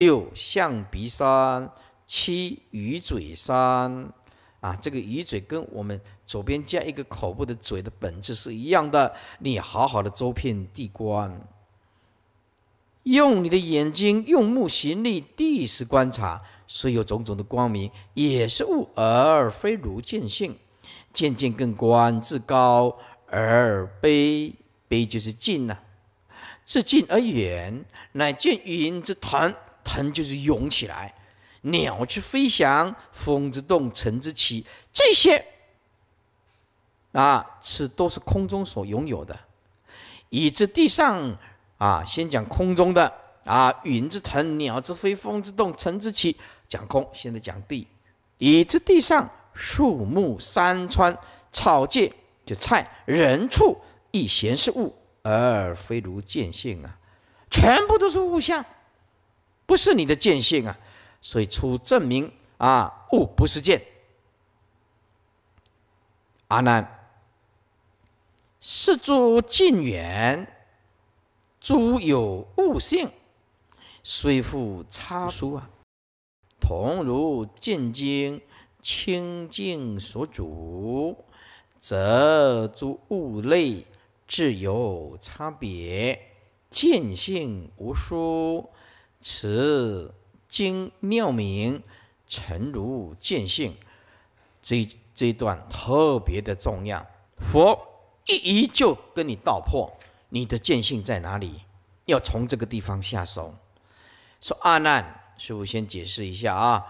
六象鼻山，七鱼嘴山啊，这个鱼嘴跟我们左边加一个口部的嘴的本质是一样的。你好好的周遍地观，用你的眼睛，用目行力地时观察，虽有种种的光明，也是物而非如见性。渐渐更观至高而悲，悲就是近呐，至近而远，乃见云之团。腾就是涌起来，鸟去飞翔，风之动，尘之起，这些啊，是都是空中所拥有的。以至地上啊，先讲空中的啊，云之腾，鸟之飞，风之动，尘之起，讲空。现在讲地，以至地上树木、山川、草芥，就菜、人畜，亦闲是物，而非如见性啊，全部都是物象。不是你的见性啊，所以出证明啊，物不是见。阿难，是诸近远，诸有物性，虽复差殊啊，同如见精清净所主，则诸物类自有差别，见性无殊。此经妙明诚如见性，这这一段特别的重要。佛一一就跟你道破，你的见性在哪里？要从这个地方下手。说阿难，师傅先解释一下啊，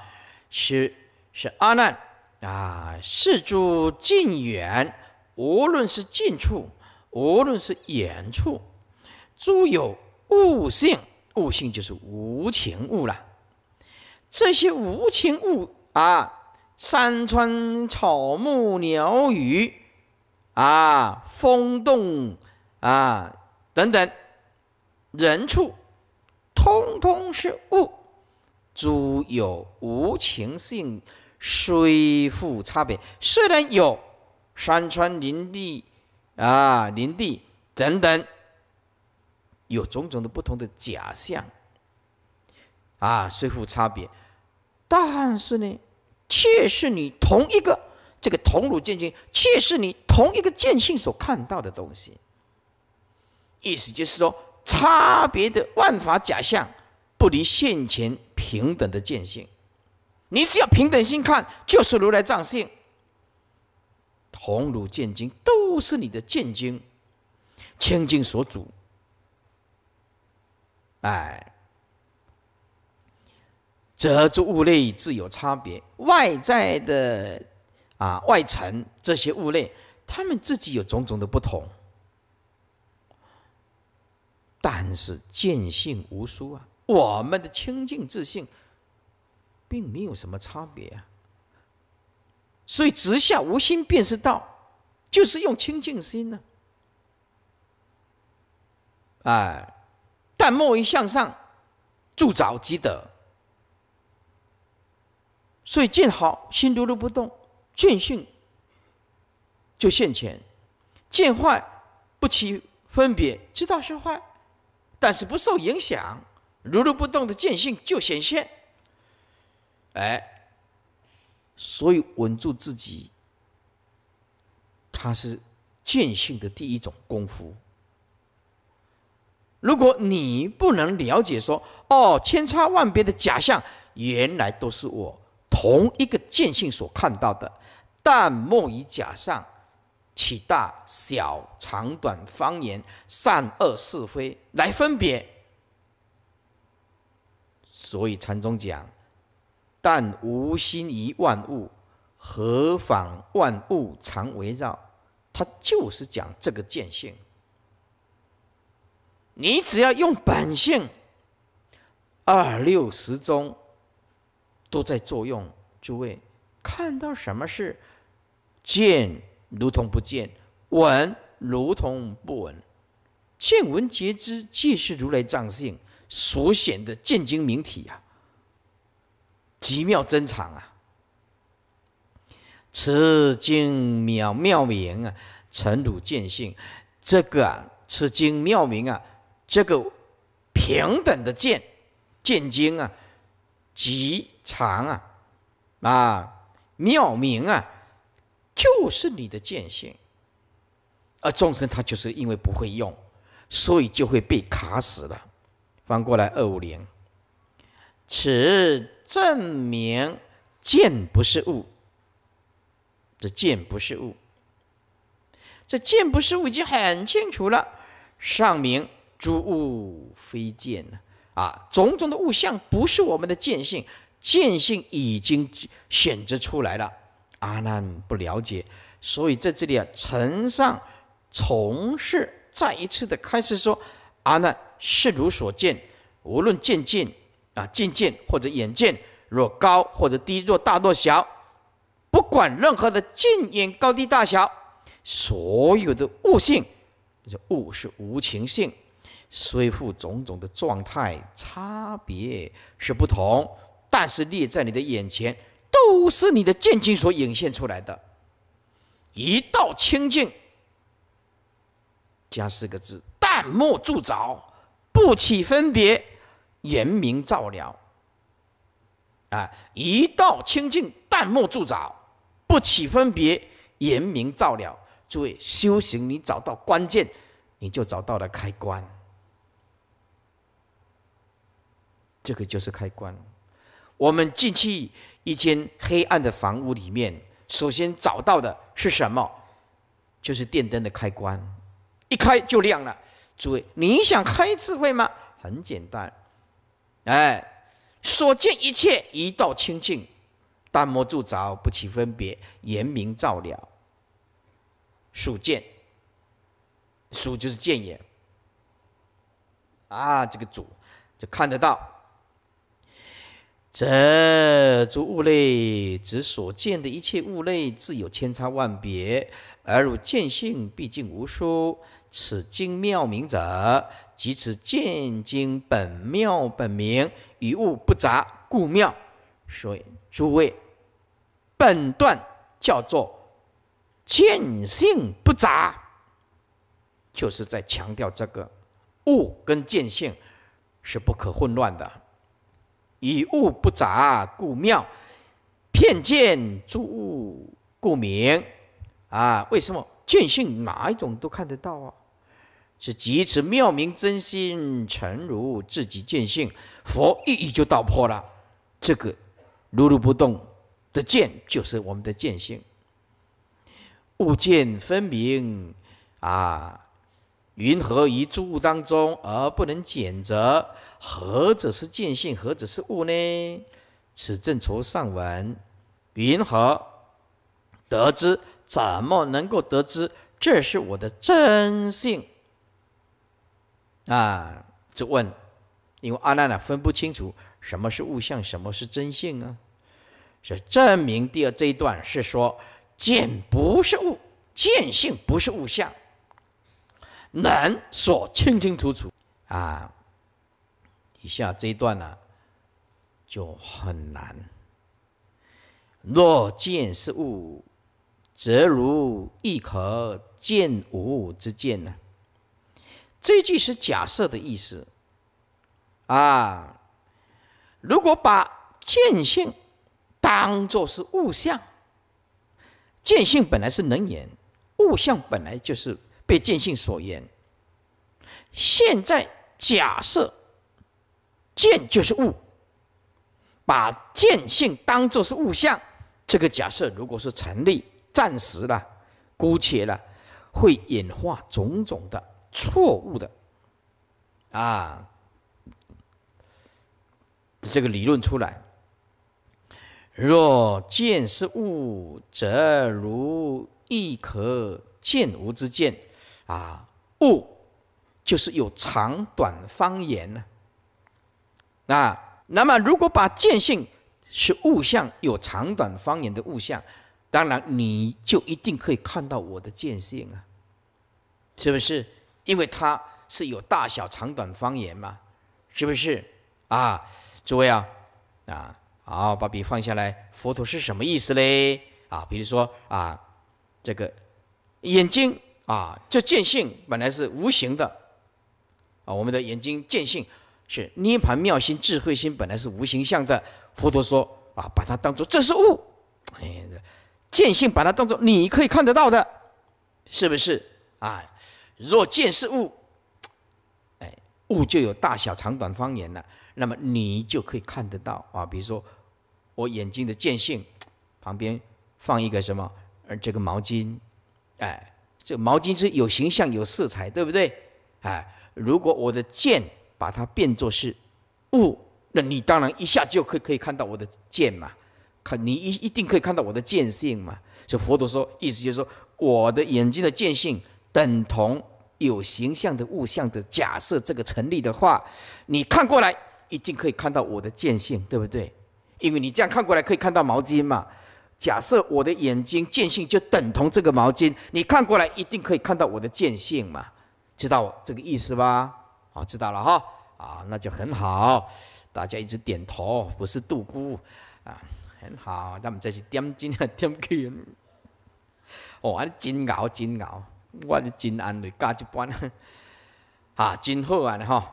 是是阿难啊，世诸近远，无论是近处，无论是远处，诸有悟性。悟性就是无情物了。这些无情物啊，山川、草木、鸟鱼啊，风动啊等等，人畜，通通是物，诸有无情性。虽复差别，虽然有山川林地啊，林地等等。有种种的不同的假象，啊，虽有差别，但是呢，却是你同一个这个同如见金，却是你同一个见性所看到的东西。意思就是说，差别的万法假象不离现前平等的见性，你只要平等心看，就是如来藏性，同如见经都是你的见经，清净所主。哎，则诸物类自有差别。外在的啊，外层这些物类，他们自己有种种的不同。但是见性无殊啊，我们的清净自性，并没有什么差别啊。所以直下无心便是道，就是用清净心呢。哎。莫于向上，助早积德。所以见好心如如不动，见性就现前；见坏不起分别，知道是坏，但是不受影响，如如不动的见性就显现。哎，所以稳住自己，他是见性的第一种功夫。如果你不能了解说，哦，千差万别的假象，原来都是我同一个见性所看到的，但莫以假象，其大小长短、方言善恶是非来分别。所以禅宗讲，但无心于万物，何妨万物常围绕？他就是讲这个见性。你只要用本性，二六十中都在作用。诸位看到什么事，见如同不见，闻如同不闻，见闻皆知，即是如来藏性所显的见经明体啊，极妙珍藏啊。此经妙妙明啊，尘土见性，这个啊，此经妙明啊。这个平等的见见经啊，极长啊，啊妙明啊，就是你的见性，而众生他就是因为不会用，所以就会被卡死了。翻过来二五零，此证明见不是物，这见不是物，这见不是物已经很清楚了，上明。诸物非见啊，种种的物象不是我们的见性，见性已经选择出来了。阿难不了解，所以在这里啊，城上从事再一次的开始说：“阿难，视如所见，无论见见啊，见见或者眼见，若高或者低，若大若小，不管任何的近远高低大小，所有的物性，这物是无情性。”虽复种种的状态差别是不同，但是列在你的眼前，都是你的见境所涌现出来的。一道清净，加四个字：淡漠助着，不起分别，言明照了。啊，一道清净，淡漠助着，不起分别，言明照了。诸位修行，你找到关键，你就找到了开关。这个就是开关。我们进去一间黑暗的房屋里面，首先找到的是什么？就是电灯的开关，一开就亮了。诸位，你想开智慧吗？很简单，哎，所见一切一道清净，淡漠驻着不起分别，圆明照了，数见。数就是见眼，啊，这个主就看得到。这诸物类，指所见的一切物类，自有千差万别；而如见性，毕竟无殊。此经妙明者，即此见经本妙本明，与物不杂，故妙。所以诸位，本段叫做见性不杂，就是在强调这个物跟见性是不可混乱的。以物不杂故妙，片见诸物故明。啊，为什么见性哪一种都看得到啊？是即此妙明真心诚如自己见性，佛一语就道破了。这个如如不动的见，就是我们的见性，物见分明啊。云何于诸物当中而不能见者？何者是见性？何者是物呢？此正愁上文。云何得知？怎么能够得知这是我的真性？啊，就问，因为阿难呢分不清楚什么是物相，什么是真性啊。是证明第二这一段是说，见不是物，见性不是物相。能说清清楚楚啊！以下这一段呢，就很难。若见是物，则如亦可见无物之见呢？这句是假设的意思啊。如果把见性当做是物象，见性本来是能言，物象本来就是。被见性所言，现在假设见就是物，把见性当做是物象，这个假设如果是成立，暂时了，姑且了，会演化种种的错误的啊，这个理论出来。若见是物，则如亦可见无之见。啊，物就是有长短方言呢。啊，那么如果把见性是物象有长短方言的物象，当然你就一定可以看到我的见性啊，是不是？因为它是有大小长短方言嘛，是不是？啊，诸位啊，啊，好，把笔放下来。佛陀是什么意思嘞？啊，比如说啊，这个眼睛。啊，这见性本来是无形的啊，我们的眼睛见性是涅盘妙心、智慧心，本来是无形相的。佛陀说啊，把它当作这是物，哎，见性把它当作你可以看得到的，是不是啊？若见是物，哎，物就有大小、长短、方圆了。那么你就可以看得到啊，比如说我眼睛的见性旁边放一个什么，而这个毛巾，哎。这毛巾是有形象、有色彩，对不对？哎，如果我的剑把它变作是物，那你当然一下就可可以看到我的剑嘛。看，你一一定可以看到我的剑性嘛。就佛陀说，意思就是说，我的眼睛的剑性等同有形象的物象的假设，这个成立的话，你看过来一定可以看到我的剑性，对不对？因为你这样看过来可以看到毛巾嘛。假设我的眼睛见性就等同这个毛巾，你看过来一定可以看到我的见性嘛，知道这个意思吧？哦，知道了哈，啊，那就很好，大家一直点头，不是杜姑，啊，很好，那么这去点睛啊点睛，哦，安真熬，真熬，我是真安慰加一半，啊，真好啊，哈，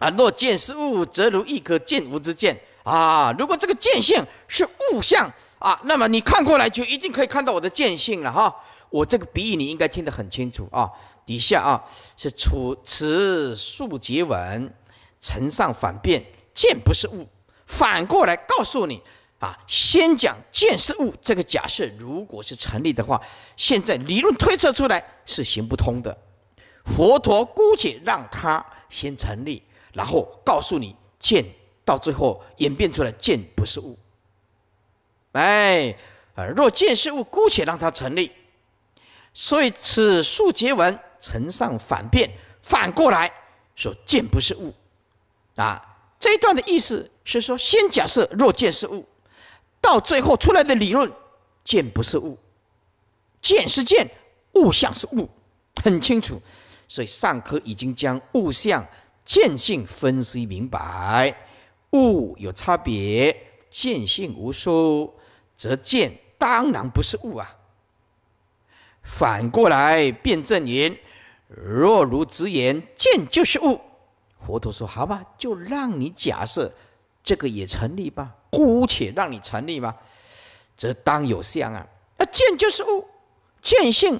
啊，若见是物，则如一颗见无之见啊，如果这个见性是物相。啊，那么你看过来就一定可以看到我的见性了哈。我这个鼻音你应该听得很清楚啊。底下啊是楚持述结文，承上反变，见不是物。反过来告诉你啊，先讲见是物这个假设如果是成立的话，现在理论推测出来是行不通的。佛陀姑且让他先成立，然后告诉你见到最后演变出来见不是物。哎，啊！若见是物，姑且让它成立。所以此数结文，承上反变，反过来说见不是物。啊，这一段的意思是说，先假设若见是物，到最后出来的理论，见不是物，见是见，物像是物，很清楚。所以上课已经将物象见性分析明白，物有差别，见性无数。则见当然不是物啊。反过来辩证言，若如直言见就是物，佛陀说好吧，就让你假设这个也成立吧，姑且让你成立吧，则当有相啊。那见就是物，见性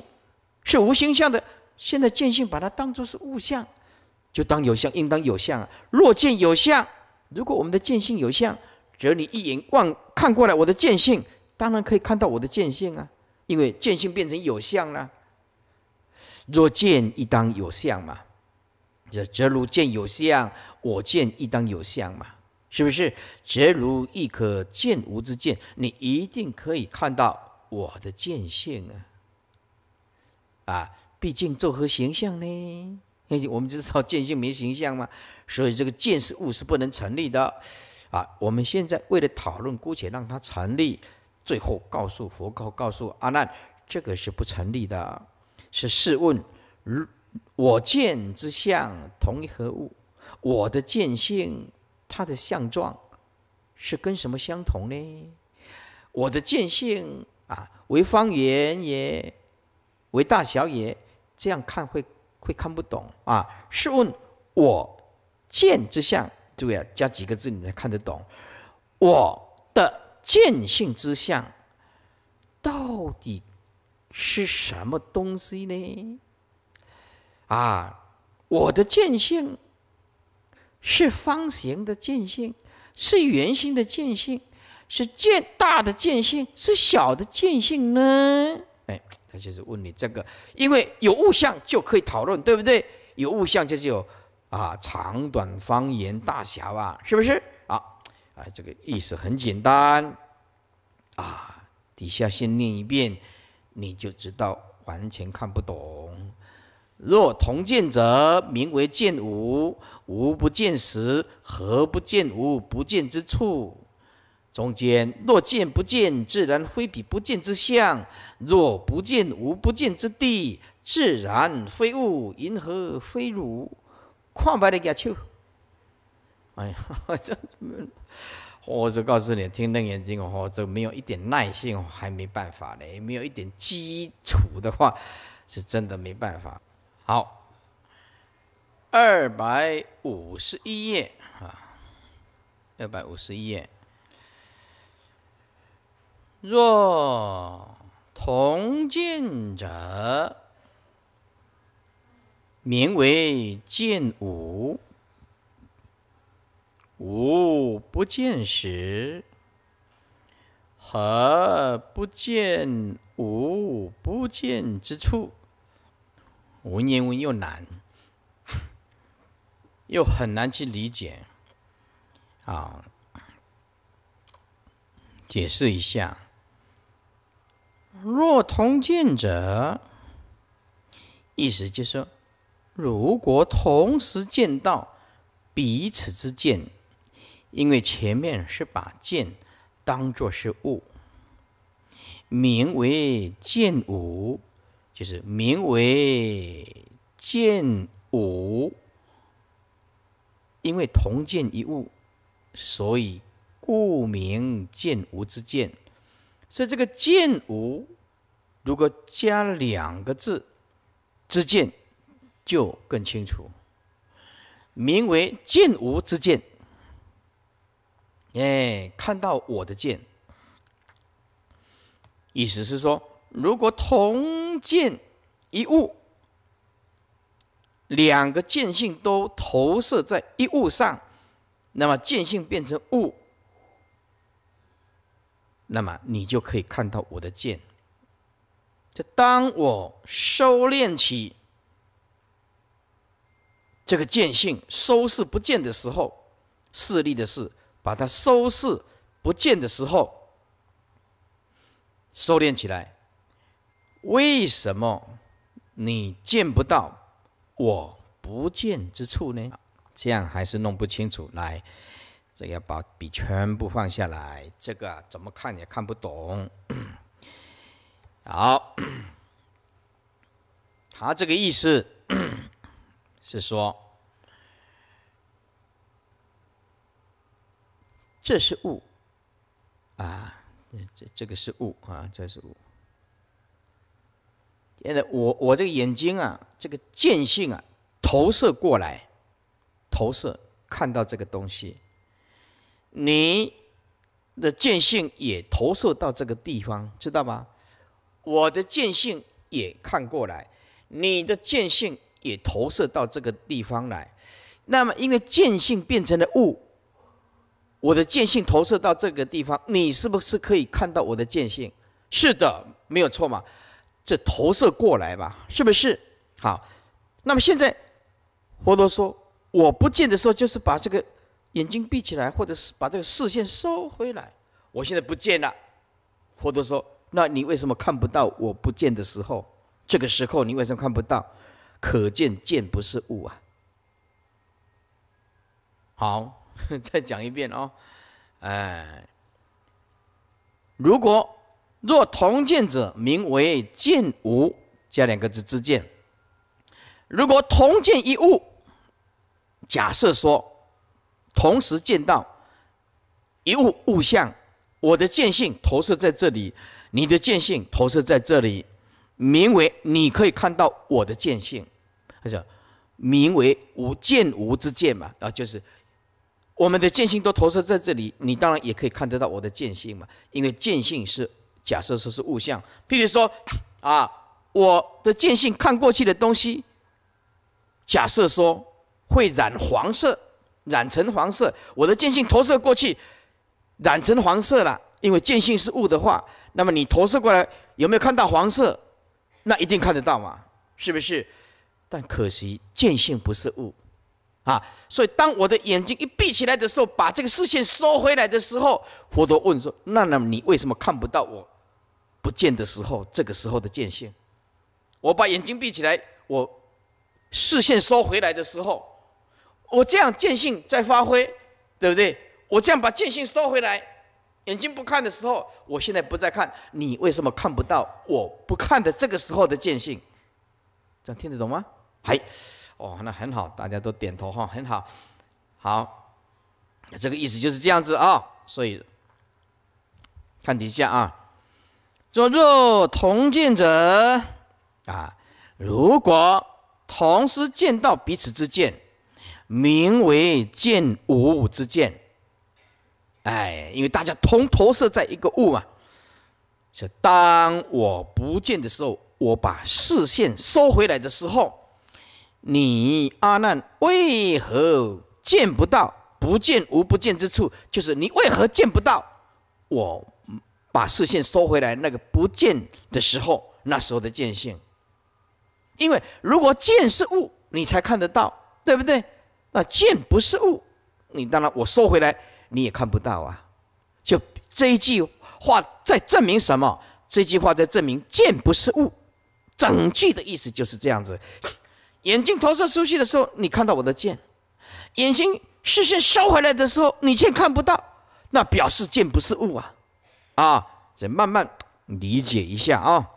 是无形相的，现在见性把它当作是物相，就当有相，应当有相啊。若见有相，如果我们的见性有相。只要你一眼望看过来，我的见性当然可以看到我的见性啊，因为见性变成有相了。若见一当有相嘛，这则如见有相，我见一当有相嘛，是不是？则如亦可见无之见，你一定可以看到我的见性啊！啊，毕竟作何形象呢？我们知道见性没形象嘛，所以这个见是物是不能成立的。啊，我们现在为了讨论，姑且让它成立。最后告诉佛告，告诉阿难，这个是不成立的。是试问，如我见之相，同一何物？我的见性，它的相状，是跟什么相同呢？我的见性啊，为方圆也，为大小也，这样看会会看不懂啊？试问我见之相。注意，加几个字你才看得懂。我的见性之相到底是什么东西呢？啊，我的见性是方形的见性，是圆形的见性，是见大的见性，是小的见性呢？哎，他就是问你这个，因为有物象就可以讨论，对不对？有物象就是有。啊，长短、方言大小啊，是不是？啊啊，这个意思很简单，啊，底下先念一遍，你就知道完全看不懂。若同见者，名为见无；无不见时，何不见无不见之处？中间若见不见，自然非彼不见之相；若不见无不见之地，自然非物，银河非汝？看不下去，哎呀，这，我 就告诉你，听楞眼睛，我这没有一点耐性，还没办法嘞。没有一点基础的话，是真的没办法。好，二百五十一页啊，二百五十一页。若同见者。名为见吾，吾不见时，何不见吾不见之处？文言文又难，又很难去理解。啊，解释一下，若同见者，意思就说。如果同时见到彼此之见，因为前面是把剑当作是物，名为剑无，就是名为剑无。因为同见一物，所以故名剑无之剑。所以这个剑无，如果加两个字之剑。就更清楚，名为见无之见，哎，看到我的见，意思是说，如果同见一物，两个见性都投射在一物上，那么见性变成物，那么你就可以看到我的见。就当我收敛起。这个见性收视不见的时候，势力的事，把它收视不见的时候，收敛起来。为什么你见不到我不见之处呢？这样还是弄不清楚。来，这个把笔全部放下来，这个怎么看也看不懂。好，他这个意思。是说，这是物啊，这这个是物啊，这是物。现在我我这个眼睛啊，这个见性啊，投射过来，投射看到这个东西，你的见性也投射到这个地方，知道吗？我的见性也看过来，你的见性。也投射到这个地方来，那么因为见性变成了物，我的见性投射到这个地方，你是不是可以看到我的见性？是的，没有错嘛，这投射过来吧，是不是？好，那么现在，佛陀说，我不见的时候，就是把这个眼睛闭起来，或者是把这个视线收回来。我现在不见了，佛陀说，那你为什么看不到我不见的时候？这个时候你为什么看不到？可见见不是物啊！好，再讲一遍哦。哎，如果若同见者，名为见无加两个字之见。如果同见一物，假设说同时见到一物物象，我的见性投射在这里，你的见性投射在这里。名为你可以看到我的见性，他说，名为无见无之见嘛，啊，就是我们的见性都投射在这里，你当然也可以看得到我的见性嘛，因为见性是假设说是物象，譬如说，啊，我的见性看过去的东西，假设说会染黄色，染成黄色，我的见性投射过去，染成黄色了，因为见性是物的话，那么你投射过来有没有看到黄色？那一定看得到嘛，是不是？但可惜，见性不是物，啊，所以当我的眼睛一闭起来的时候，把这个视线收回来的时候，佛陀问说：“那那你为什么看不到我不见的时候，这个时候的见性？我把眼睛闭起来，我视线收回来的时候，我这样见性在发挥，对不对？我这样把见性收回来。”眼睛不看的时候，我现在不再看，你为什么看不到？我不看的这个时候的见性，这样听得懂吗？还，哦，那很好，大家都点头哈，很好，好，这个意思就是这样子啊。所以看底下啊，若若同见者啊，如果同时见到彼此之见，名为见无物之见。哎，因为大家同投射在一个物嘛。就当我不见的时候，我把视线收回来的时候，你阿难为何见不到？不见无不见之处，就是你为何见不到？我把视线收回来那个不见的时候，那时候的见性。因为如果见是物，你才看得到，对不对？那见不是物，你当然我收回来。你也看不到啊，就这一句话在证明什么？这句话在证明剑不是物。整句的意思就是这样子：眼睛投射出去的时候，你看到我的剑；眼睛视线收回来的时候，你却看不到。那表示剑不是物啊！啊，这慢慢理解一下啊。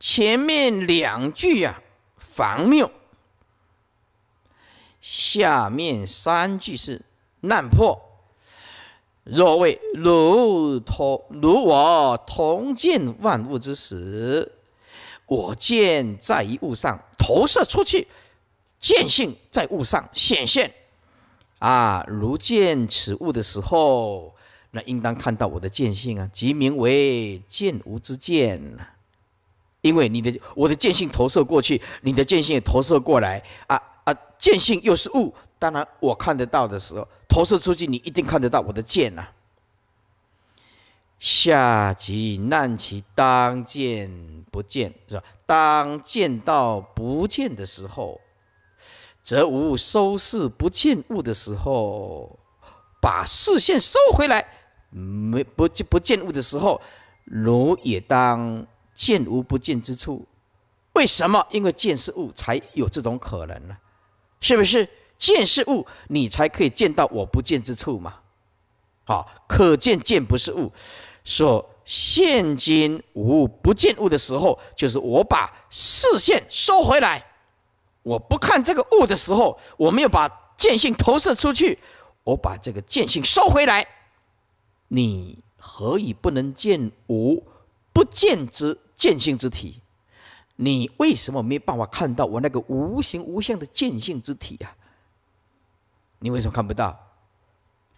前面两句呀，防谬；下面三句是。难破。若为如同如我同见万物之时，我见在一物上投射出去，见性在物上显现。啊，如见此物的时候，那应当看到我的见性啊，即名为见无之见。因为你的我的见性投射过去，你的见性投射过来啊啊，见性又是物。当然，我看得到的时候投射出去，你一定看得到我的剑啊。下集难其当见不见是吧？当见到不见的时候，则无收视不见物的时候，把视线收回来，没不见不见物的时候，如也当见无不见之处。为什么？因为见是物，才有这种可能呢？是不是？见是物，你才可以见到我不见之处嘛。好，可见见不是物。说现今无不见物的时候，就是我把视线收回来，我不看这个物的时候，我没有把见性投射出去，我把这个见性收回来。你何以不能见无不见之见性之体？你为什么没办法看到我那个无形无相的见性之体啊？你为什么看不到？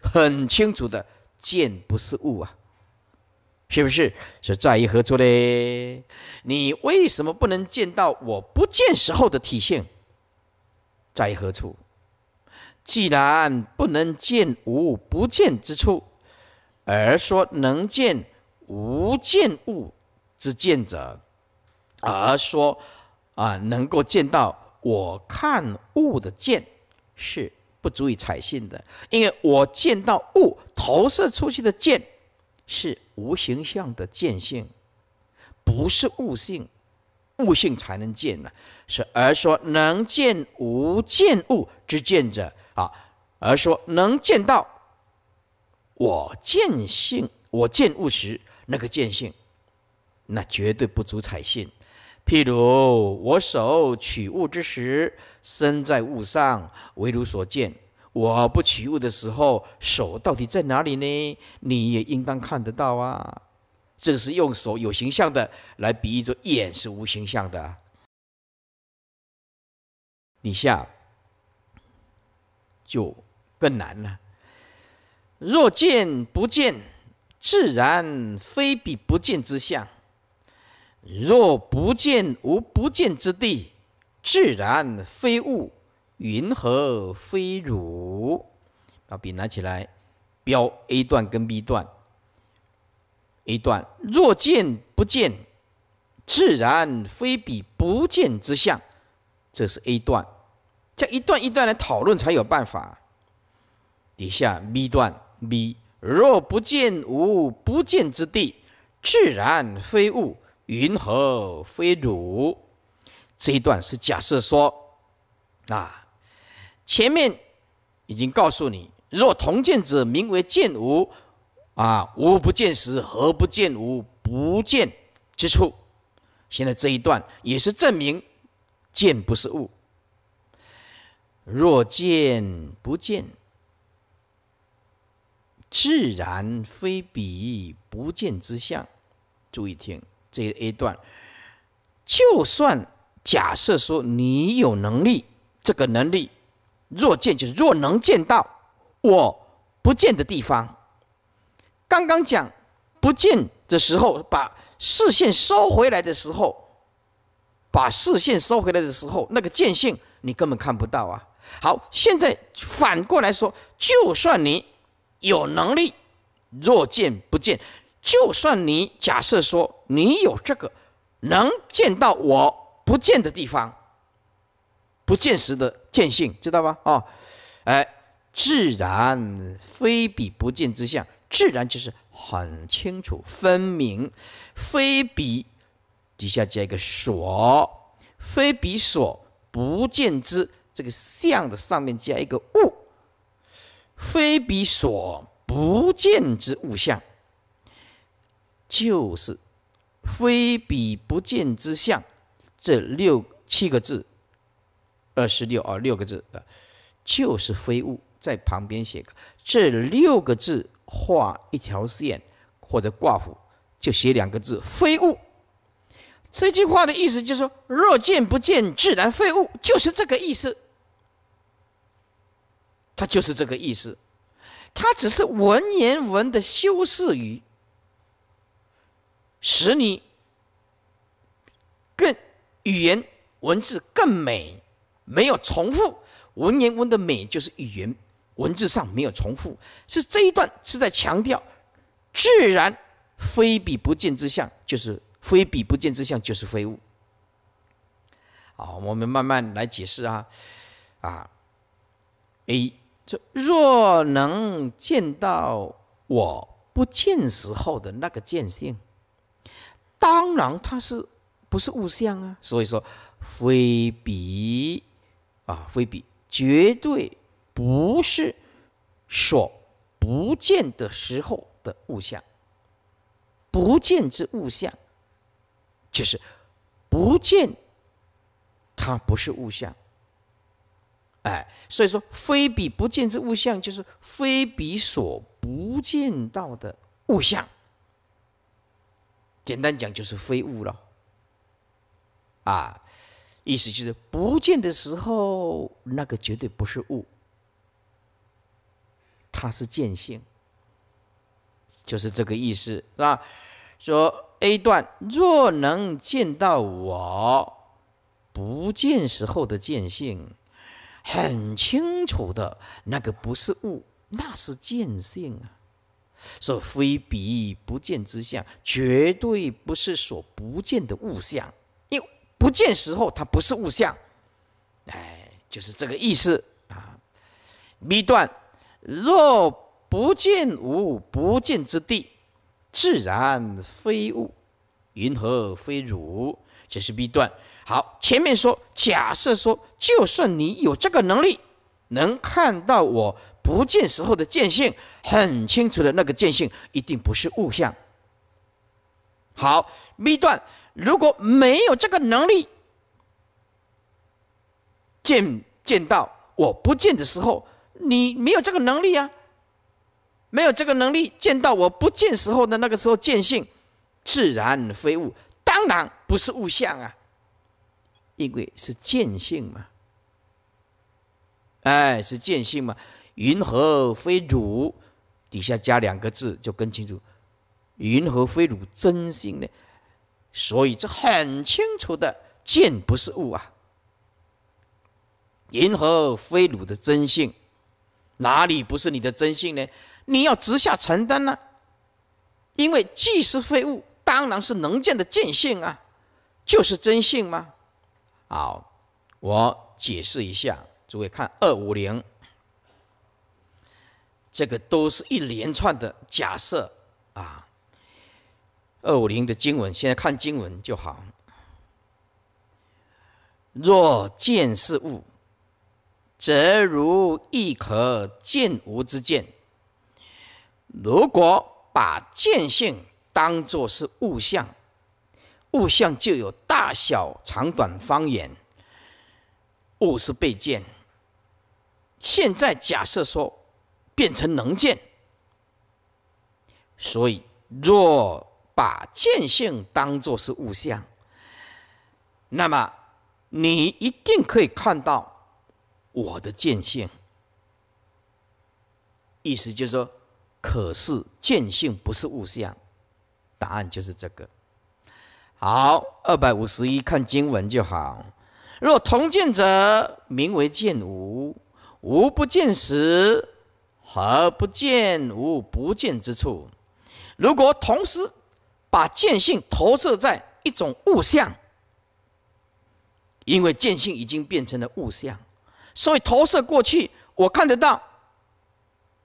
很清楚的，见不是物啊，是不是？是在于何处嘞？你为什么不能见到我不见时候的体现？在于何处？既然不能见无不见之处，而说能见无见物之见者，而说啊能够见到我看物的见是。不足以采信的，因为我见到物投射出去的见，是无形象的见性，不是物性，物性才能见呢。是而说能见无见物之见者啊，而说能见到我见性，我见物时那个见性，那绝对不足采信。譬如我手取物之时。身在物上，唯如所见。我不取物的时候，手到底在哪里呢？你也应当看得到啊。这是用手有形象的来比喻，说眼是无形象的。你像，就更难了。若见不见，自然非彼不见之相；若不见无不见之地。自然非物，云何非汝？把笔拿起来，标 A 段跟 B 段。A 段若见不见，自然非彼不见之相，这是 A 段。这一段一段来讨论才有办法。底下 B 段 B 若不见无不见之地，自然非物，云何非汝？这一段是假设说，啊，前面已经告诉你，若同见者名为见无，啊，无不见时何不见无不见之处？现在这一段也是证明见不是物。若见不见，自然非彼不见之相。注意听这一段，就算。假设说你有能力，这个能力若见就若能见到我不见的地方。刚刚讲不见的时候，把视线收回来的时候，把视线收回来的时候，那个见性你根本看不到啊。好，现在反过来说，就算你有能力若见不见，就算你假设说你有这个能见到我。不见的地方，不见时的见性，知道吧？哦，哎，自然非彼不见之相，自然就是很清楚分明。非彼底下加一个所，非彼所不见之这个相的上面加一个物，非彼所不见之物相，就是非彼不见之相。这六七个字，二十六啊，六个字啊，就是非物在旁边写。这六个字画一条线或者挂符，就写两个字“非物”。这句话的意思就是说，若见不见，自然非物，就是这个意思。它就是这个意思，它只是文言文的修饰语，使你。语言文字更美，没有重复。文言文的美就是语言文字上没有重复。是这一段是在强调，自然非彼不见之相，就是非彼不见之相就是非物。好，我们慢慢来解释啊，啊，A 这若能见到我不见时候的那个见性，当然它是。不是物象啊，所以说非彼啊，非彼绝对不是所不见的时候的物象。不见之物象，就是不见，它不是物象。哎，所以说非彼不见之物象，就是非彼所不见到的物象。简单讲，就是非物了。啊，意思就是不见的时候，那个绝对不是物，它是见性，就是这个意思，是吧？说 A 段，若能见到我不见时候的见性，很清楚的，那个不是物，那是见性啊，所非彼不见之相，绝对不是所不见的物相。不见时候，它不是物象，哎，就是这个意思啊。B 段，若不见无不见之地，自然非物，云何非汝？这是 B 段。好，前面说，假设说，就算你有这个能力，能看到我不见时候的见性，很清楚的那个见性，一定不是物象。好，B 段如果没有这个能力见见到我不见的时候，你没有这个能力啊，没有这个能力见到我不见时候的那个时候见性自然非物，当然不是物象啊，因为是见性嘛，哎，是见性嘛，云何非汝？底下加两个字就更清楚。云何非汝真性呢？所以这很清楚的，见不是物啊。云何非汝的真性，哪里不是你的真性呢？你要直下承担呢？因为既是非物，当然是能见的见性啊，就是真性吗？好，我解释一下，诸位看二五零，这个都是一连串的假设。二五零的经文，现在看经文就好。若见是物，则如亦可见无之见。如果把见性当作是物象，物象就有大小、长短、方圆。物是被见。现在假设说变成能见，所以若。把见性当做是物象，那么你一定可以看到我的见性。意思就是说，可是见性不是物象，答案就是这个。好，二百五十一，看经文就好。若同见者，名为见无；无不见时，何不见无不见之处？如果同时。把见性投射在一种物象，因为见性已经变成了物象，所以投射过去，我看得到，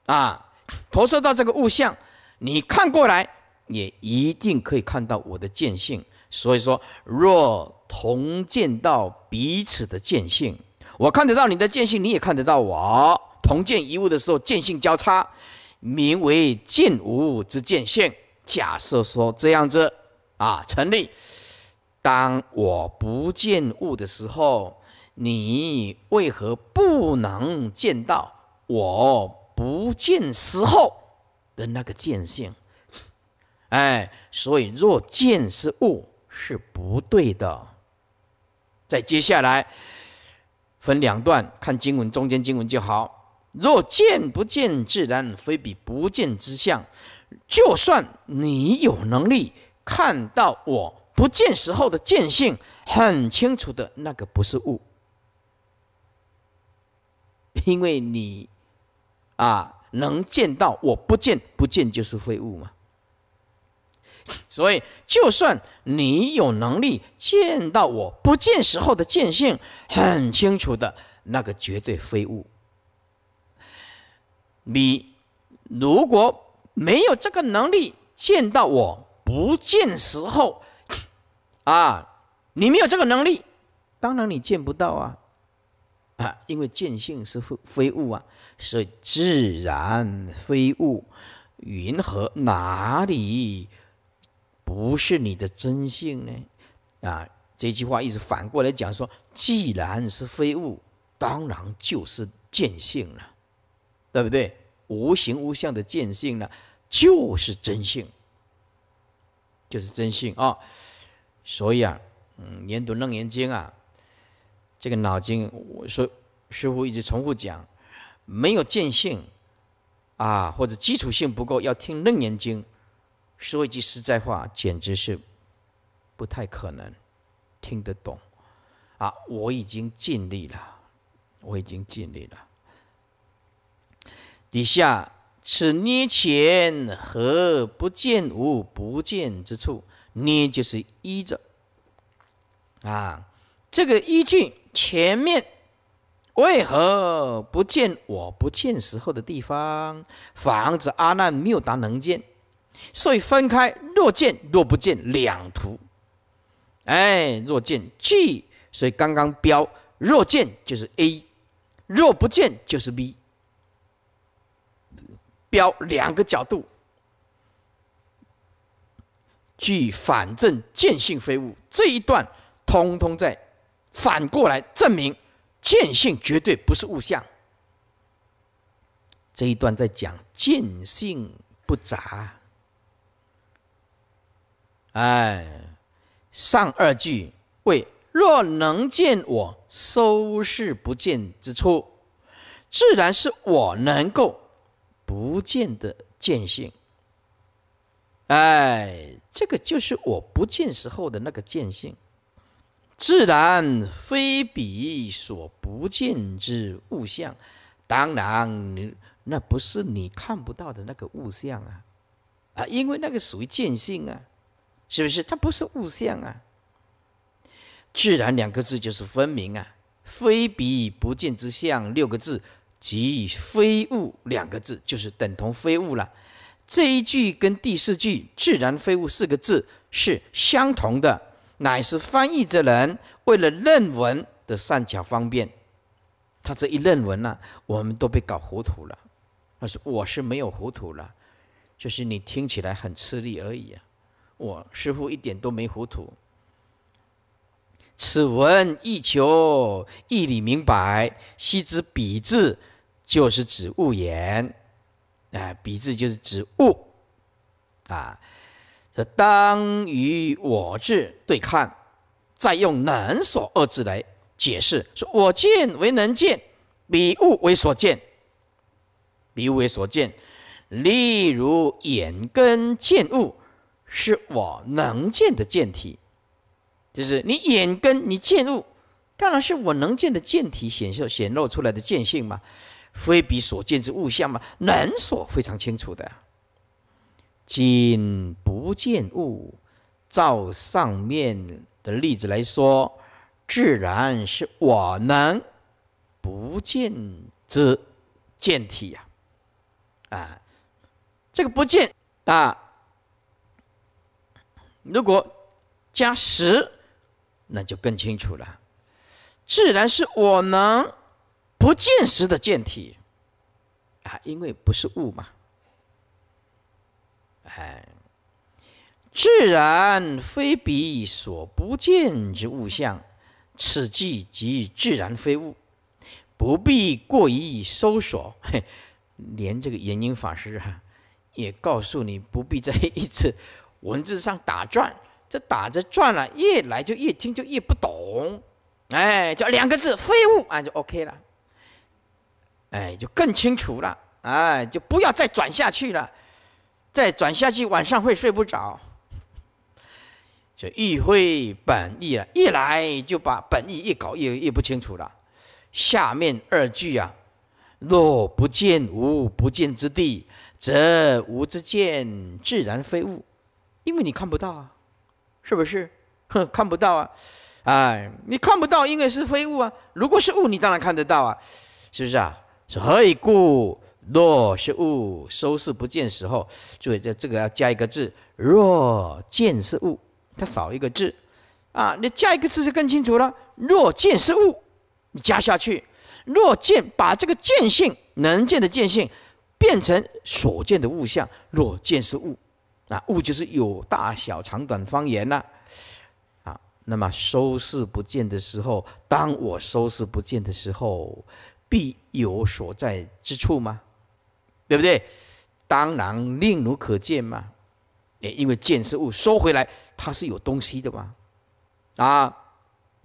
啊，投射到这个物象，你看过来也一定可以看到我的见性。所以说，若同见到彼此的见性，我看得到你的见性，你也看得到我，同见一物的时候，见性交叉，名为见无之见性。假设说这样子啊成立，当我不见物的时候，你为何不能见到我不见时候的那个见性？哎，所以若见是物是不对的。再接下来分两段看经文，中间经文就好。若见不见，自然非彼不见之相。就算你有能力看到我不见时候的见性，很清楚的那个不是物，因为你啊能见到我不见不见就是废物嘛。所以，就算你有能力见到我不见时候的见性，很清楚的那个绝对非物。你如果。没有这个能力见到我不见时候，啊，你没有这个能力，当然你见不到啊，啊，因为见性是非非物啊，是自然非物，云何哪里不是你的真性呢？啊，这句话意思反过来讲说，既然是非物，当然就是见性了，对不对？无形无相的见性呢，就是真性，就是真性啊！所以啊，嗯，研读《楞严经》啊，这个脑筋，我说师傅一直重复讲，没有见性啊，或者基础性不够，要听《楞严经》，说一句实在话，简直是不太可能听得懂啊！我已经尽力了，我已经尽力了。底下此捏前何不见无不见之处？捏就是依着啊，这个依据前面为何不见？我不见时候的地方，房子阿难谬达能见，所以分开若见若不见两图。哎，若见 g 所以刚刚标若见就是 A，若不见就是 B。标两个角度，句反证见性非物。这一段通通在反过来证明见性绝对不是物相。这一段在讲见性不杂。哎，上二句为若能见我，收视不见之处，自然是我能够。不见的见性，哎，这个就是我不见时候的那个见性。自然非彼所不见之物象，当然，那不是你看不到的那个物象啊，啊，因为那个属于见性啊，是不是？它不是物象啊。自然两个字就是分明啊，非彼不见之象六个字。即非物”两个字，就是等同“非物”了。这一句跟第四句“自然非物”四个字是相同的，乃是翻译者人为了论文的善巧方便，他这一论文呢，我们都被搞糊涂了。他说：“我是没有糊涂了，就是你听起来很吃力而已。”啊，我师傅一点都没糊涂。此文一求义理明白，悉知彼字。就是指物言，啊，鼻字就是指物，啊，这当与我智对抗，再用能所二字来解释，说我见为能见，彼物为所见，彼物为所见。例如眼根见物，是我能见的见体，就是你眼根你见物，当然是我能见的见体显出显露出来的见性嘛。非彼所见之物象嘛，能所非常清楚的。今不见物，照上面的例子来说，自然是我能不见之见体啊！啊，这个不见啊，如果加十，那就更清楚了，自然是我能。不见识的见体，啊，因为不是物嘛，哎，自然非彼所不见之物象，此即即自然非物，不必过于搜索。连这个延英法师哈，也告诉你，不必在一次文字上打转，这打着转了，越来就越听就越不懂，哎，就两个字，非物啊，就 OK 了。哎，就更清楚了。哎，就不要再转下去了，再转下去晚上会睡不着。就意会本意了，一来就把本意越搞越越不清楚了。下面二句啊，若不见无不见之地，则无之见自然非物，因为你看不到啊，是不是？哼，看不到啊。哎，你看不到，因为是非物啊。如果是物，你当然看得到啊，是不是啊？是何以故？若是物，收视不见时候，注意这这个要加一个字。若见是物，它少一个字啊。你加一个字就更清楚了。若见是物，你加下去。若见，把这个见性能见的见性，变成所见的物象。若见是物，啊，物就是有大小、长短、方圆呐。啊，那么收视不见的时候，当我收视不见的时候。必有所在之处吗？对不对？当然另如可见嘛。哎，因为见是物。收回来，它是有东西的嘛？啊，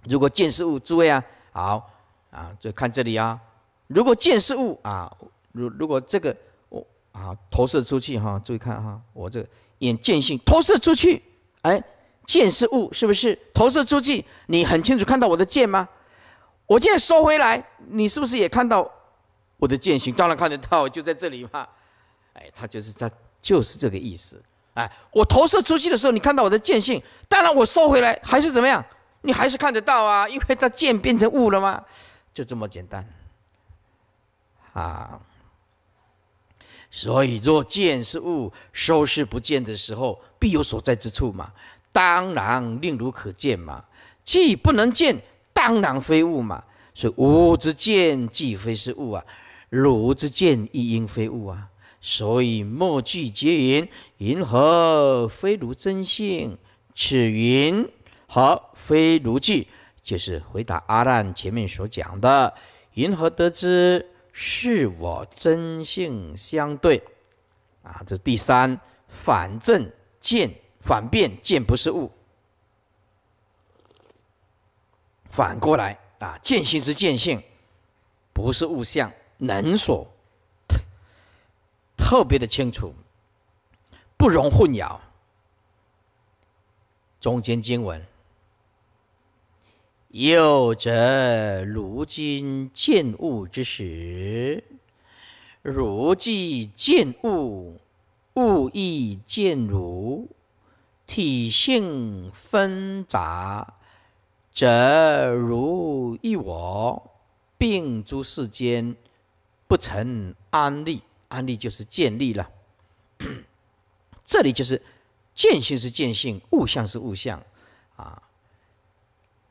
如果见是物，诸位啊，好啊，就看这里啊。如果见是物啊，如如果这个我啊投射出去哈，注意看哈，我这个眼见性投射出去，哎，见是物，是不是投射出去？你很清楚看到我的剑吗？我现在收回来，你是不是也看到我的剑性？当然看得到，就在这里嘛。哎，他就是他，就是这个意思。哎，我投射出去的时候，你看到我的剑性；当然我收回来，还是怎么样？你还是看得到啊，因为它剑变成物了吗？就这么简单。啊，所以若见是物，收拾不见的时候，必有所在之处嘛。当然令如可见嘛，既不能见。当然非物嘛，所以吾之见既非是物啊，汝之见亦应非物啊，所以莫具皆云，云何非如真性？此云何非如具？就是回答阿难前面所讲的，云何得知是我真性相对？啊，这第三反正见，反辩见不是物。反过来啊，见性是见性，不是物相能所，特特别的清楚，不容混淆。中间经文，又则如今见物之时，如即见物，物亦见如，体性纷杂。则如一我，并诸世间，不成安立。安立就是建立。了，这里就是见性是见性，物相是物相啊。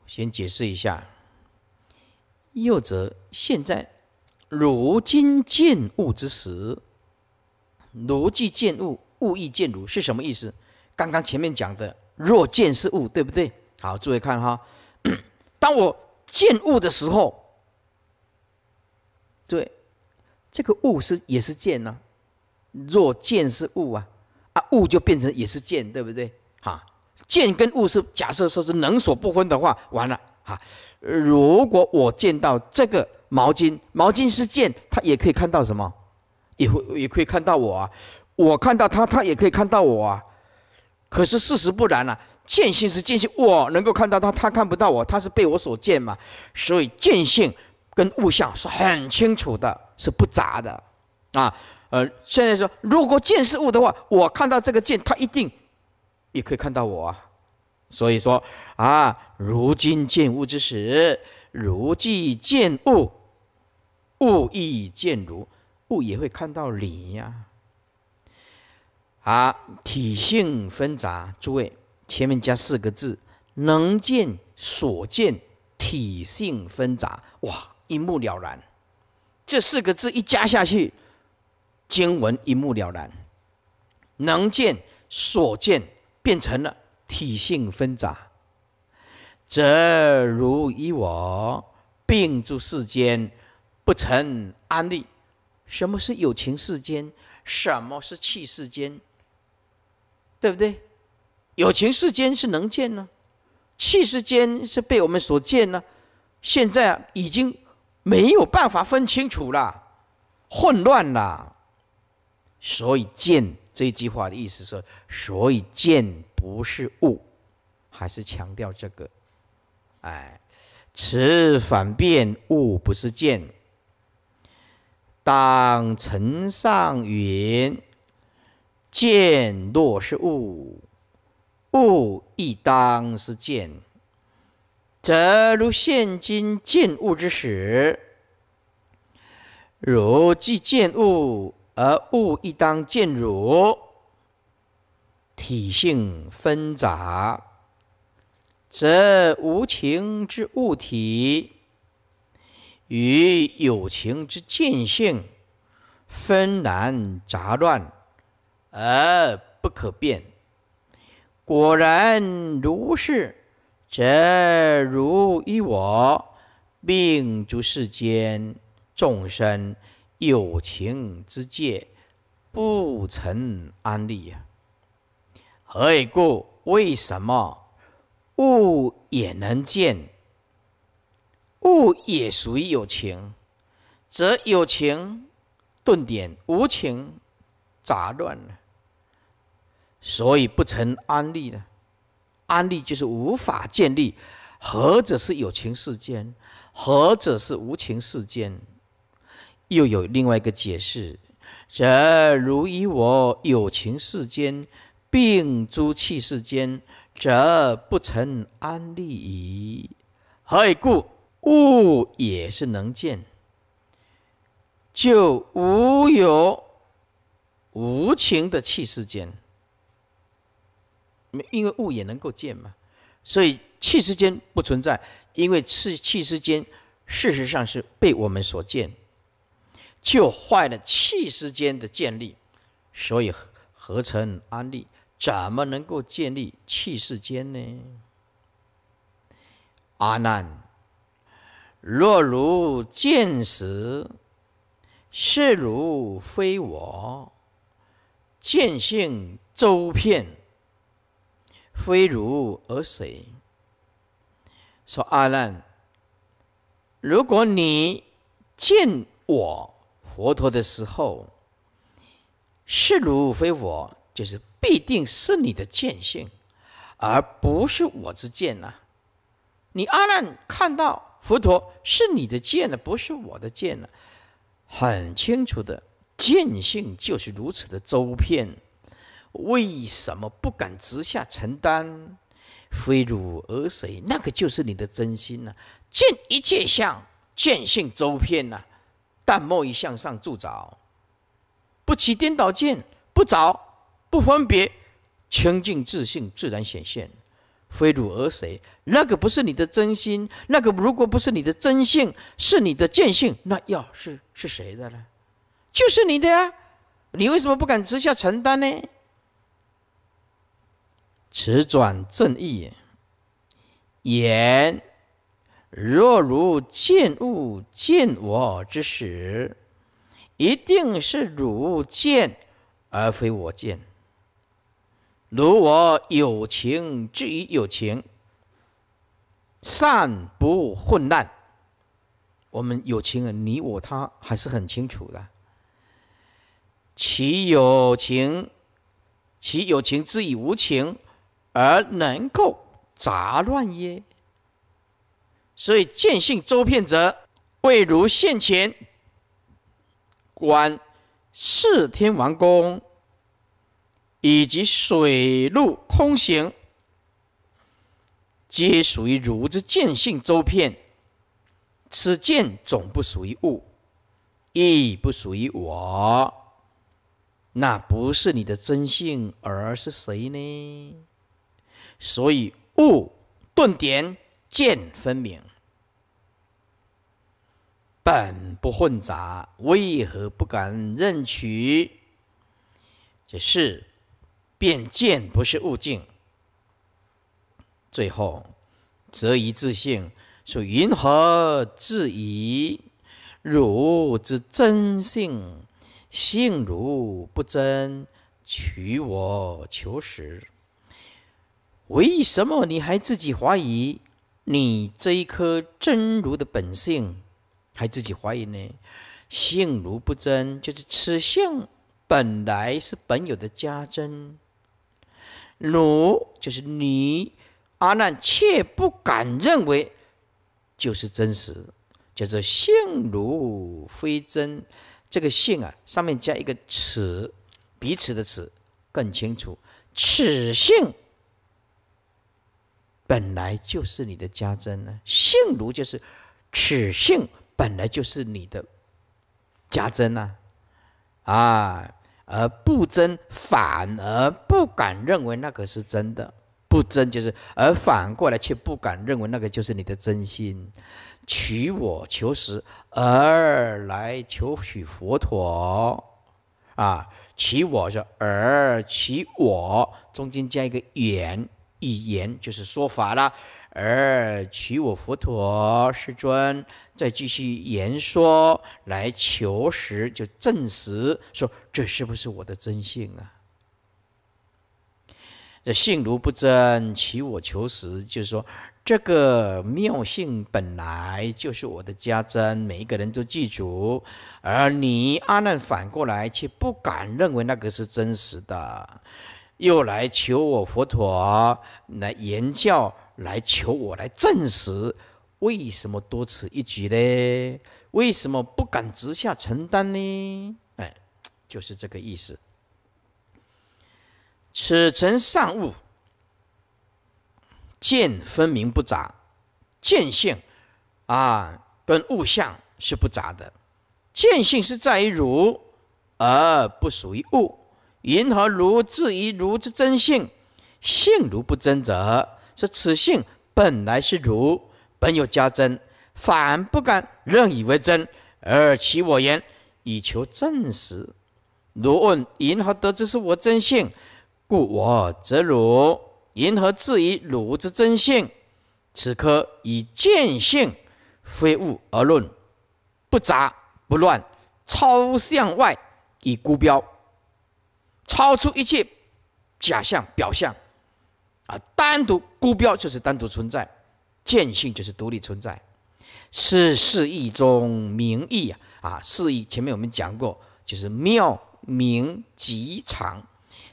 先解释一下。又则现在，如今见物之时，如即见物，物亦见如，是什么意思？刚刚前面讲的，若见是物，对不对？好，注意看哈。当我见物的时候，对，这个物是也是见呢。若见是物啊，啊，物就变成也是见，对不对？哈，见跟物是假设说是能所不分的话，完了哈。如果我见到这个毛巾，毛巾是见，它也可以看到什么？也会也可以看到我啊。我看到他，他也可以看到我啊。可是事实不然了。见性是见性，我能够看到他，他看不到我，他是被我所见嘛？所以见性跟物相是很清楚的，是不杂的啊。呃，现在说，如果见是物的话，我看到这个见，他一定也可以看到我。啊。所以说啊，如今见物之时，如即见物，物亦见如，物也会看到你呀。啊，体性纷杂，诸位。前面加四个字：能见所见体性纷杂。哇，一目了然。这四个字一加下去，经文一目了然。能见所见变成了体性纷杂，则如以我并住世间，不成安利。什么是有情世间？什么是气世间？对不对？有情世间是能见呢，气世间是被我们所见呢，现在已经没有办法分清楚了，混乱了。所以“见”这句话的意思是，所以“见”不是物，还是强调这个。哎，此反变物不是见，当尘上云，见若是物。物亦当是见，则如现今见物之时，如既见物而物亦当见汝，体性纷杂，则无情之物体与有情之见性纷难杂乱而不可变。果然如是，则如一我命诸世间众生有情之界不曾安立呀？何以故？为什么物也能见？物也属于有情，则有情顿点无情杂乱了。所以不成安利呢？安利就是无法建立。何者是有情世间？何者是无情世间？又有另外一个解释：则如以我有情世间，并诸气世间，则不成安利矣。何以故？物也是能见，就无有无情的气世间。因为物也能够见嘛，所以气世间不存在。因为气气世间事实上是被我们所见，就坏了气世间的建立，所以合成安利，怎么能够建立气世间呢？阿难，若如见时，是如非我，见性周遍。非如而谁？说阿难，如果你见我佛陀的时候，是如非我，就是必定是你的见性，而不是我之见呐。你阿难看到佛陀是你的见呢，不是我的见呢，很清楚的见性就是如此的周遍。为什么不敢直下承担？非汝而谁？那个就是你的真心呐！见一切相，见性周遍呐。但莫以向上助着，不起颠倒见，不着，不分别，清净自性自然显现。非汝而谁？那个不是你的真心，那个如果不是你的真性，是你的见性，那要是是谁的呢？就是你的呀！你为什么不敢直下承担呢？此转正意言，若如见物见我之时，一定是汝见而非我见。如我有情之于有情，善不混乱。我们有情人你我他还是很清楚的。其有情，其有情之以无情。而能够杂乱耶？所以见性周遍者，未如现前观四天王宫，以及水陆空行，皆属于如之见性周遍。此见总不属于物，亦不属于我。那不是你的真性，而是谁呢？所以物顿点见分明，本不混杂，为何不敢认取？这是便见不是悟境。最后，则疑自性，说云何质疑汝之真性？性如不真，取我求实。为什么你还自己怀疑你这一颗真如的本性，还自己怀疑呢？性如不真，就是此性本来是本有的加真，如就是你阿难，却不敢认为就是真实，叫做性如非真。这个性啊，上面加一个此，彼此的此，更清楚，此性。本来就是你的家珍呢，性如就是取性本来就是你的家珍呐，啊而不争，反而不敢认为那个是真的，不争就是，而反过来却不敢认为那个就是你的真心，取我求实而来求取佛陀啊，取我说而取我中间加一个圆。一言就是说法了，而取我佛陀世尊，再继续言说来求实，就证实说这是不是我的真性啊？这性如不真，取我求实，就是说这个妙性本来就是我的家珍，每一个人都记住，而你阿难反过来却不敢认为那个是真实的。又来求我佛陀来言教，来求我来证实，为什么多此一举呢？为什么不敢直下承担呢？哎，就是这个意思。此诚善悟，见分明不杂，见性啊，跟物相是不杂的。见性是在于如，而不属于物。云何如质疑如之真性？性如不真者，是此性本来是如，本有加真，反不敢任以为真，而其我言以求证实。如问云何得知是我真性？故我则如云何质疑如之真性？此可以见性，非物而论，不杂不乱，超向外以孤标。超出一切假象表象，啊，单独孤标就是单独存在，见性就是独立存在，是是义中名义啊啊，四义前面我们讲过，就是妙名极长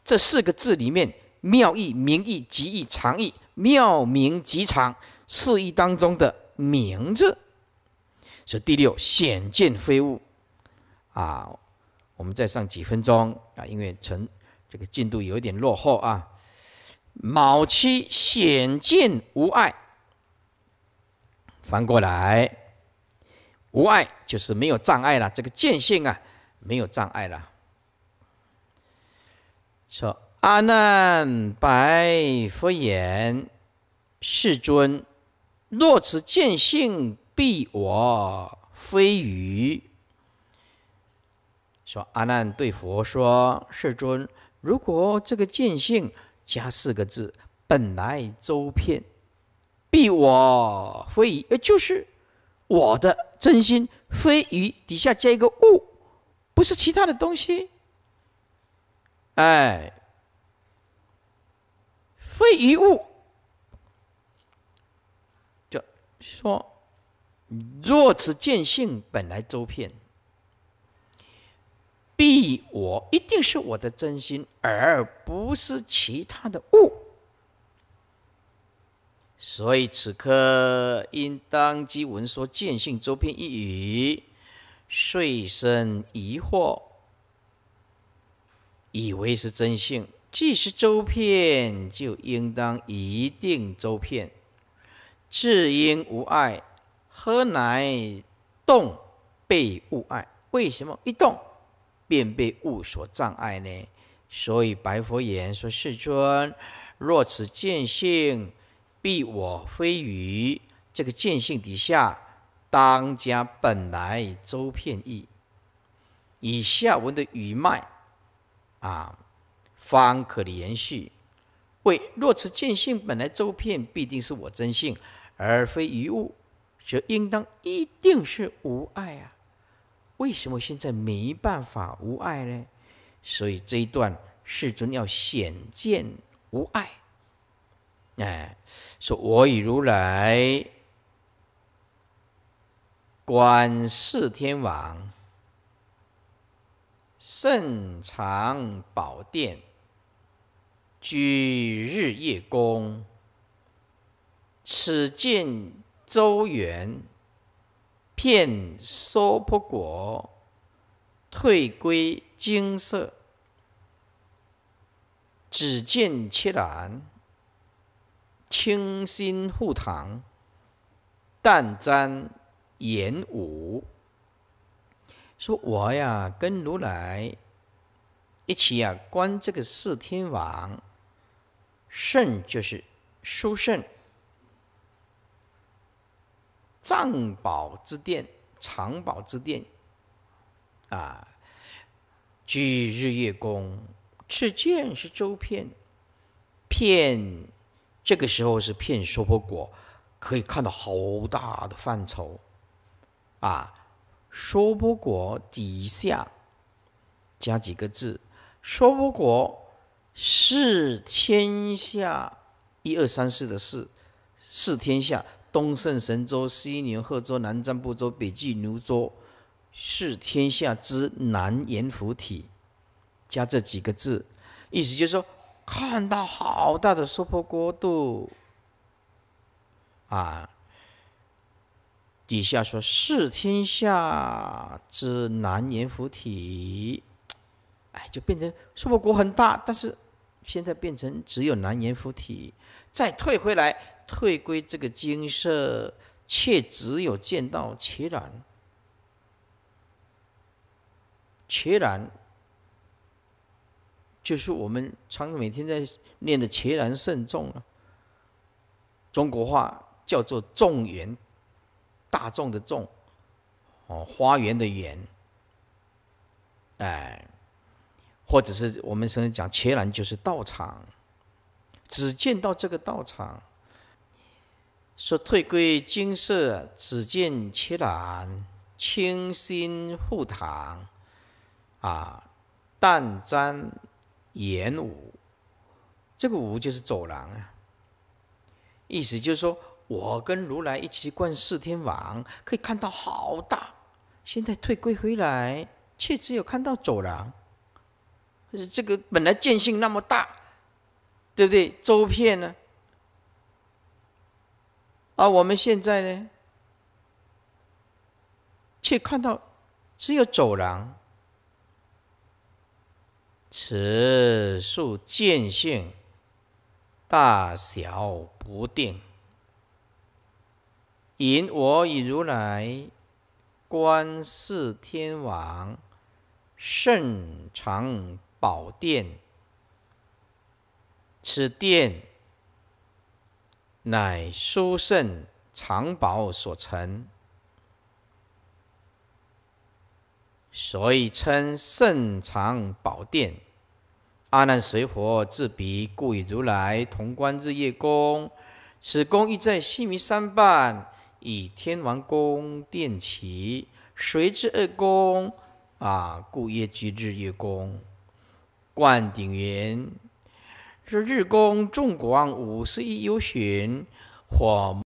这四个字里面，妙义、名义、极义、长义，妙名极长四义当中的名字，是第六显见非物啊。我们再上几分钟啊，因为成这个进度有一点落后啊。卯期显见无碍，翻过来，无碍就是没有障碍了，这个见性啊没有障碍了。说阿难白佛言：“世尊，若此见性必我非余。”说阿难对佛说：“世尊，如果这个见性加四个字，本来周遍，必我非余，也就是我的真心非于底下加一个物，不是其他的东西。哎，非于物。就说，若此见性本来周遍。”必我一定是我的真心，而不是其他的物。所以此刻，应当即闻说见性周骗一语，遂生疑惑，以为是真性。既是周遍，就应当一定周遍。至因无爱，何乃动被误爱？为什么一动？便被物所障碍呢，所以白佛言说：“世尊，若此见性，必我非于这个见性底下，当家本来周遍意，以下文的语脉，啊，方可连续。为若此见性本来周遍，必定是我真性，而非于物，则应当一定是无碍啊。”为什么现在没办法无爱呢？所以这一段世尊要显见无爱。哎，说我以如来，观世天王，圣藏宝殿，居日夜宫，此见周元。片娑婆果，退归金色。只见其然，清心护堂，但瞻言武。说我呀，跟如来一起呀，观这个四天王圣，就是殊圣。藏宝之殿，藏宝之殿，啊！居日月宫，赤剑是周片，片这个时候是片娑婆果，可以看到好大的范畴，啊！娑婆果底下加几个字，娑婆果是天下一二三四的四，是天下。东胜神州、西牛贺州、南瞻部洲、北俱卢洲，是天下之南阎浮提。加这几个字，意思就是说，看到好大的娑婆国度。啊，底下说“是天下之南阎浮提”，哎，就变成娑婆国很大，但是现在变成只有南阎浮提，再退回来。退归这个金色，却只有见到其然，其然就是我们常每天在念的切然慎重啊。中国话叫做众园，大众的众，哦，花园的园，哎，或者是我们常常讲切然就是道场，只见到这个道场。说退归金色，只见其然，清新护堂，啊，淡沾言武，这个“武”就是走廊啊。意思就是说我跟如来一起观四天王，可以看到好大。现在退归回来，却只有看到走廊。这个本来见性那么大，对不对？周遍呢？而我们现在呢，却看到只有走廊，此树见性大小不定，引我以如来、观世天王、圣藏宝殿，此殿。乃殊胜藏宝所成，所以称胜藏宝殿。阿难、水火自彼故与如来同观日夜宫。此宫亦在西弥山半，以天王宫殿起，随之二宫啊，故曰居日月宫。灌顶云。是日宫众广五十亿幽馀，火。